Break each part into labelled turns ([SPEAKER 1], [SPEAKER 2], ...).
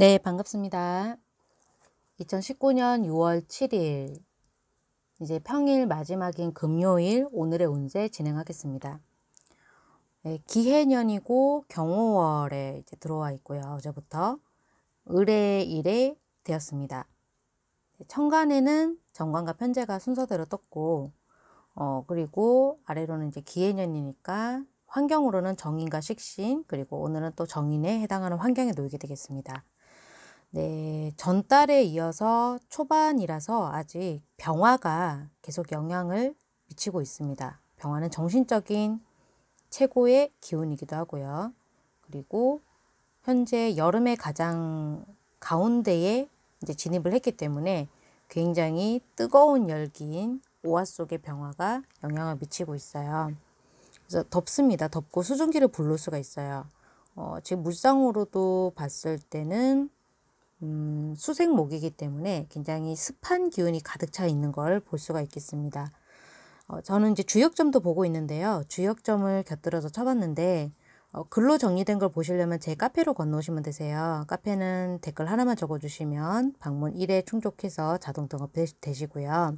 [SPEAKER 1] 네, 반갑습니다. 2019년 6월 7일, 이제 평일 마지막인 금요일 오늘의 운세 진행하겠습니다. 네, 기해년이고 경호월에 이제 들어와 있고요. 어제부터 을의일에 되었습니다. 네, 천간에는 정관과 편제가 순서대로 떴고, 어, 그리고 아래로는 이제 기해년이니까 환경으로는 정인과 식신, 그리고 오늘은 또 정인에 해당하는 환경에 놓이게 되겠습니다. 네, 전달에 이어서 초반이라서 아직 병화가 계속 영향을 미치고 있습니다. 병화는 정신적인 최고의 기운이기도 하고요. 그리고 현재 여름의 가장 가운데에 이제 진입을 했기 때문에 굉장히 뜨거운 열기인 오화 속의 병화가 영향을 미치고 있어요. 그래서 덥습니다. 덥고 수증기를 불릴 수가 있어요. 어, 지금 물상으로도 봤을 때는 음, 수색목이기 때문에 굉장히 습한 기운이 가득 차 있는 걸 볼 수가 있겠습니다. 어, 저는 이제 주역점도 보고 있는데요. 주역점을 곁들여서 쳐봤는데 어, 글로 정리된 걸 보시려면 제 카페로 건너오시면 되세요. 카페는 댓글 하나만 적어주시면 방문 1에 충족해서 자동 등업되시고요.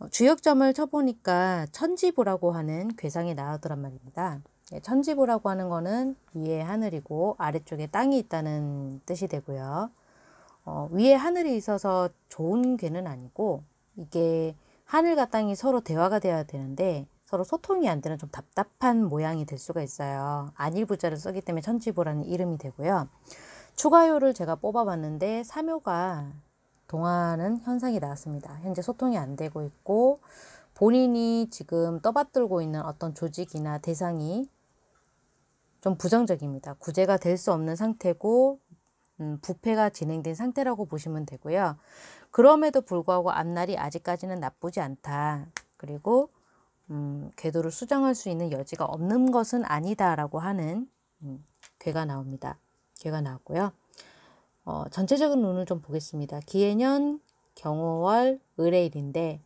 [SPEAKER 1] 어, 주역점을 쳐보니까 천지부라고 하는 괴상이 나오더란 말입니다. 예, 천지부라고 하는 거는 위에 하늘이고 아래쪽에 땅이 있다는 뜻이 되고요. 어, 위에 하늘이 있어서 좋은 괴는 아니고 이게 하늘과 땅이 서로 대화가 돼야 되는데 서로 소통이 안 되는 좀 답답한 모양이 될 수가 있어요. 안일부자를 쓰기 때문에 천지보라는 이름이 되고요. 추가요를 제가 뽑아봤는데 삼요가 동하는 현상이 나왔습니다. 현재 소통이 안 되고 있고 본인이 지금 떠받들고 있는 어떤 조직이나 대상이 좀 부정적입니다. 구제가 될 수 없는 상태고 음, 부패가 진행된 상태라고 보시면 되고요. 그럼에도 불구하고 앞날이 아직까지는 나쁘지 않다. 그리고 음, 궤도를 수정할 수 있는 여지가 없는 것은 아니다라고 하는 음, 괴가 나옵니다. 괴가 나왔고요. 어, 전체적인 눈을좀 보겠습니다. 기해년, 경호월, 을해일인데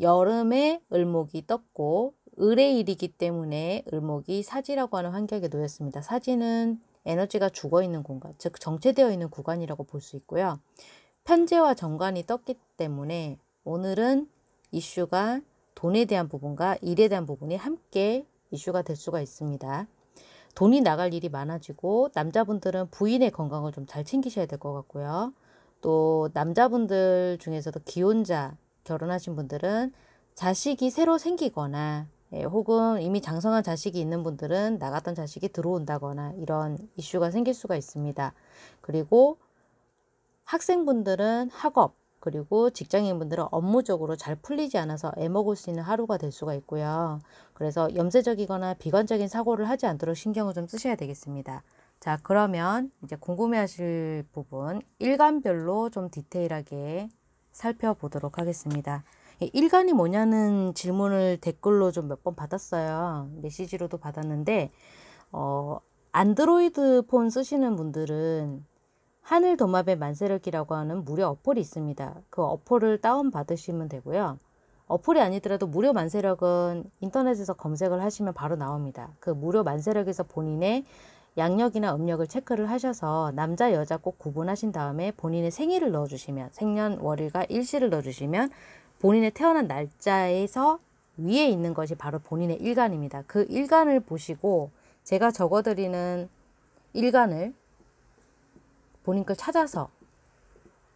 [SPEAKER 1] 여름에 을목이 떴고 을해일이기 때문에 을목이 사지라고 하는 환경에 놓였습니다. 사지는 에너지가 죽어 있는 공간, 즉 정체되어 있는 구간이라고 볼 수 있고요. 편재와 정관이 떴기 때문에 오늘은 이슈가 돈에 대한 부분과 일에 대한 부분이 함께 이슈가 될 수가 있습니다. 돈이 나갈 일이 많아지고 남자분들은 부인의 건강을 좀 잘 챙기셔야 될 것 같고요. 또 남자분들 중에서도 기혼자 결혼하신 분들은 자식이 새로 생기거나 예, 혹은 이미 장성한 자식이 있는 분들은 나갔던 자식이 들어온다거나 이런 이슈가 생길 수가 있습니다. 그리고 학생분들은 학업, 그리고 직장인분들은 업무적으로 잘 풀리지 않아서 애먹을 수 있는 하루가 될 수가 있고요. 그래서 염세적이거나 비관적인 사고를 하지 않도록 신경을 좀 쓰셔야 되겠습니다. 자, 그러면 이제 궁금해 하실 부분 일간별로 좀 디테일하게 살펴보도록 하겠습니다. 예, 일간이 뭐냐는 질문을 댓글로 좀 몇 번 받았어요. 메시지로도 받았는데, 어, 안드로이드 폰 쓰시는 분들은 하늘 도마뱀 만세력이라고 하는 무료 어플이 있습니다. 그 어플을 다운받으시면 되고요. 어플이 아니더라도 무료 만세력은 인터넷에서 검색을 하시면 바로 나옵니다. 그 무료 만세력에서 본인의 양력이나 음력을 체크를 하셔서 남자 여자 꼭 구분하신 다음에 본인의 생일을 넣어주시면 생년월일과 일시를 넣어주시면 본인의 태어난 날짜에서 위에 있는 것이 바로 본인의 일간입니다. 그 일간을 보시고 제가 적어드리는 일간을 본인 걸 찾아서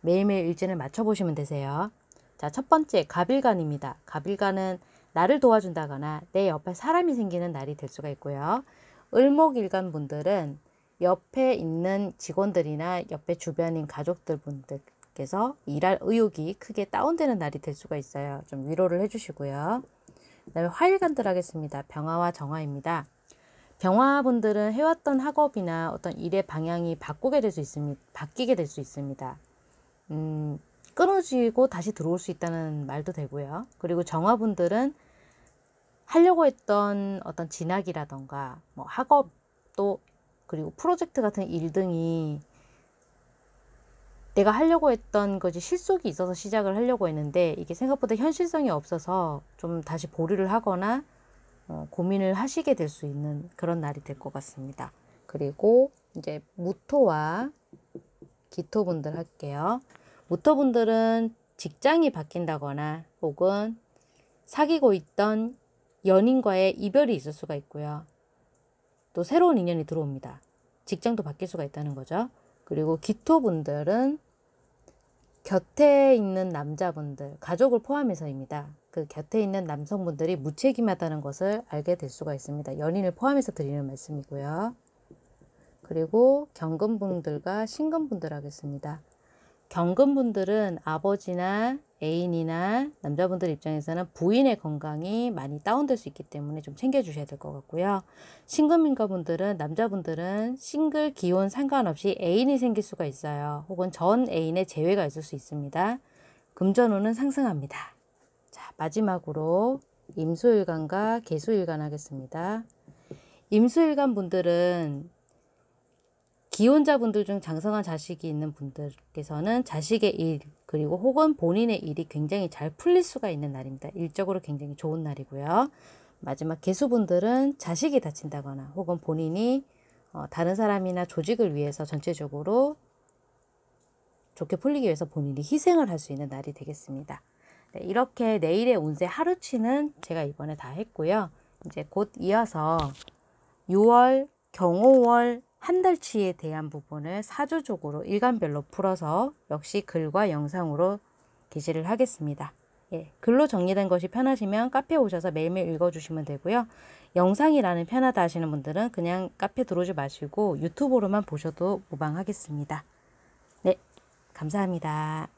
[SPEAKER 1] 매일매일 일진을 맞춰보시면 되세요. 자, 첫 번째 갑일간입니다. 갑일간은 나를 도와준다거나 내 옆에 사람이 생기는 날이 될 수가 있고요. 을목일간 분들은 옆에 있는 직원들이나 옆에 주변인 가족들 분들 그래서 일할 의욕이 크게 다운되는 날이 될 수가 있어요. 좀 위로를 해주시고요. 그 다음에 화일간들 하겠습니다. 병화와 정화입니다. 병화분들은 해왔던 학업이나 어떤 일의 방향이 바꾸게 될 수 있습니다. 바뀌게 될 수 있습니다. 음, 끊어지고 다시 들어올 수 있다는 말도 되고요. 그리고 정화분들은 하려고 했던 어떤 진학이라던가 뭐 학업 도 그리고 프로젝트 같은 일 등이 내가 하려고 했던 것이 그 실속이 있어서 시작을 하려고 했는데 이게 생각보다 현실성이 없어서 좀 다시 보류를 하거나 어, 고민을 하시게 될 수 있는 그런 날이 될 것 같습니다. 그리고 이제 무토와 기토분들 할게요. 무토분들은 직장이 바뀐다거나 혹은 사귀고 있던 연인과의 이별이 있을 수가 있고요. 또 새로운 인연이 들어옵니다. 직장도 바뀔 수가 있다는 거죠. 그리고 기토분들은 곁에 있는 남자분들, 가족을 포함해서입니다. 그 곁에 있는 남성분들이 무책임하다는 것을 알게 될 수가 있습니다. 연인을 포함해서 드리는 말씀이고요. 그리고 경금분들과 신금분들 하겠습니다. 경금분들은 아버지나 애인이나 남자분들 입장에서는 부인의 건강이 많이 다운될 수 있기 때문에 좀 챙겨주셔야 될 것 같고요. 싱글민가분들은 남자분들은 싱글 기혼 상관없이 애인이 생길 수가 있어요. 혹은 전 애인의 재회가 있을 수 있습니다. 금전운은 상승합니다. 자 마지막으로 임수일간과 개수일간 하겠습니다. 임수일간 분들은 기혼자분들 중 장성한 자식이 있는 분들께서는 자식의 일 그리고 혹은 본인의 일이 굉장히 잘 풀릴 수가 있는 날입니다. 일적으로 굉장히 좋은 날이고요. 마지막 개수분들은 자식이 다친다거나 혹은 본인이 어, 다른 사람이나 조직을 위해서 전체적으로 좋게 풀리기 위해서 본인이 희생을 할 수 있는 날이 되겠습니다. 네, 이렇게 내일의 운세 하루치는 제가 이번에 다 했고요. 이제 곧 이어서 6월, 경호월, 한 달치에 대한 부분을 사주적으로 일간별로 풀어서 역시 글과 영상으로 게시를 하겠습니다. 예, 글로 정리된 것이 편하시면 카페 오셔서 매일매일 읽어주시면 되고요. 영상이라는 편하다 하시는 분들은 그냥 카페 들어오지 마시고 유튜브로만 보셔도 무방하겠습니다. 네, 감사합니다.